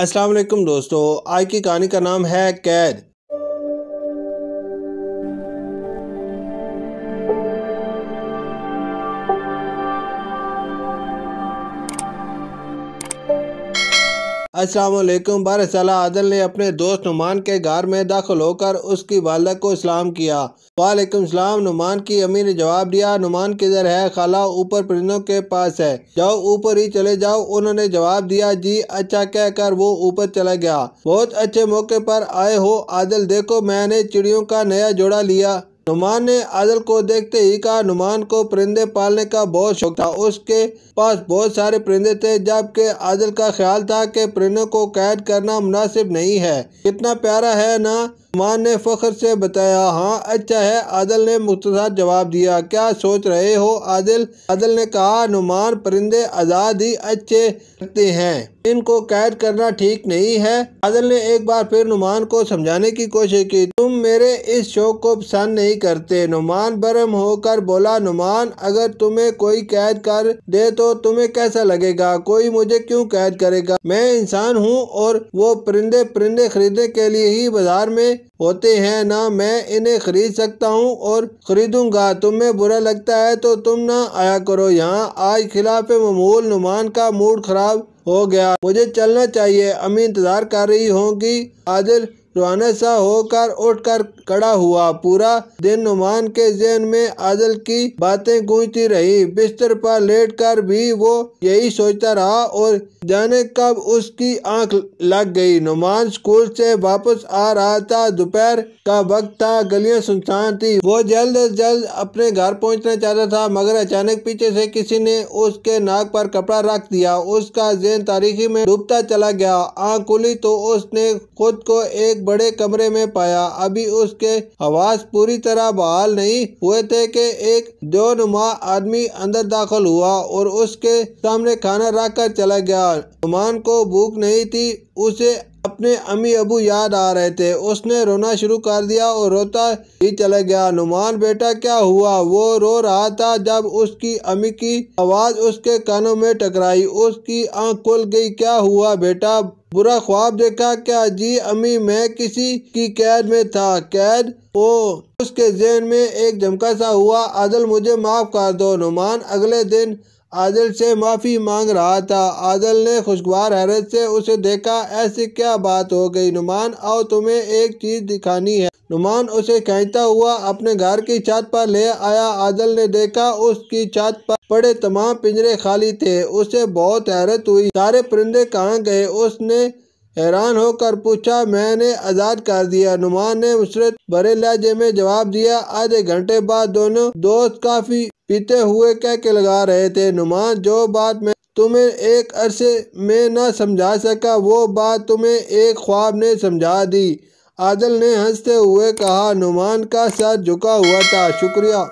अस्सलाम वालेकुम दोस्तों आज की कहानी का नाम है कैद अस्सलाम बार आदल ने अपने दोस्त नुमान के घर में दाखिल होकर उसकी वालदा को इस्लाम किया वालेकुम सलाम नुमान की अम्मी ने जवाब दिया नुमान किधर है खाला ऊपर परिंदों के पास है जाओ ऊपर ही चले जाओ उन्होंने जवाब दिया जी अच्छा कहकर वो ऊपर चला गया बहुत अच्छे मौके पर आए हो आदल देखो मैंने चिड़ियों का नया जोड़ा लिया नुमान ने आदल को देखते ही कहा नुमान को परिंदे पालने का बहुत शौक था उसके पास बहुत सारे परिंदे थे जबकि आदल का ख्याल था कि परिंदों को कैद करना मुनासिब नहीं है कितना प्यारा है ना मान ने फ़ख्र से बताया हाँ अच्छा है आदिल ने मुख्तार जवाब दिया क्या सोच रहे हो आदिल आदिल ने कहा नुमान परिंदे आज़ाद ही अच्छे लगते हैं इनको कैद करना ठीक नहीं है आदिल ने एक बार फिर नुमान को समझाने की कोशिश की तुम मेरे इस शौक को पसंद नहीं करते नुमान बरम होकर बोला नुमान अगर तुम्हें कोई कैद कर दे तो तुम्हें कैसा लगेगा कोई मुझे क्यों कैद करेगा मैं इंसान हूँ और वो परिंदे परिंदे खरीदने के लिए ही बाजार में होते हैं ना मैं इन्हें खरीद सकता हूँ और खरीदूंगा तुम्हें बुरा लगता है तो तुम ना आया करो यहाँ आज खिलाफ ममूल नुमान का मूड खराब हो गया मुझे चलना चाहिए अमी इंतज़ार कर रही होंगी आदिल रवाना सा होकर उठकर खड़ा हुआ पूरा दिन नुमान के जहन में आदल की बातें गूंजती रही बिस्तर पर लेटकर भी वो यही सोचता रहा और जाने कब उसकी आंख लग गई नुमान स्कूल से वापस आ रहा था दोपहर का वक्त था गलियां सुनसान थी वो जल्द अज जल्द अपने घर पहुंचना चाहता था मगर अचानक पीछे से किसी ने उसके नाक पर कपड़ा रख दिया उसका जहन तारीखी में डूबता चला गया आँख खुली तो उसने खुद को एक बड़े कमरे में पाया अभी उसके आवाज पूरी तरह बहाल नहीं हुए थे कि एक नुमा आदमी अंदर दाखिल हुआ और उसके सामने खाना रख कर चला गया नुमान को भूख नहीं थी उसे अपने अम्मी अबू याद आ रहे थे उसने रोना शुरू कर दिया और रोता ही चला गया नुमान बेटा क्या हुआ वो रो रहा था जब उसकी अम्मी की आवाज़ उसके कानों में टकराई उसकी आंख खुल गई क्या हुआ बेटा बुरा ख्वाब देखा क्या जी अम्मी मैं किसी की कैद में था कैद ओ उसके जेन में एक झमका सा हुआ अदल मुझे माफ़ कर दो नुमान अगले दिन आदिल से माफ़ी मांग रहा था आदिल ने खुशगवार हैरत से उसे देखा ऐसी क्या बात हो गई नुमान आओ तुम्हें एक चीज़ दिखानी है नुमान उसे कहता हुआ अपने घर की छत पर ले आया आदिल ने देखा उसकी छत पर पड़े तमाम पिंजरे खाली थे उसे बहुत हैरत हुई सारे परिंदे कहाँ गए उसने हैरान होकर पूछा मैंने आज़ाद कर दिया नुमान ने मुसरत बड़े लहजे में जवाब दिया आधे घंटे बाद दोनों दोस्त काफ़ी पीते हुए कह के लगा रहे थे नुमान जो बात मैं तुम्हें एक अरसे में ना समझा सका वो बात तुम्हें एक ख्वाब ने समझा दी आदल ने हंसते हुए कहा नुमान का सर झुका हुआ था शुक्रिया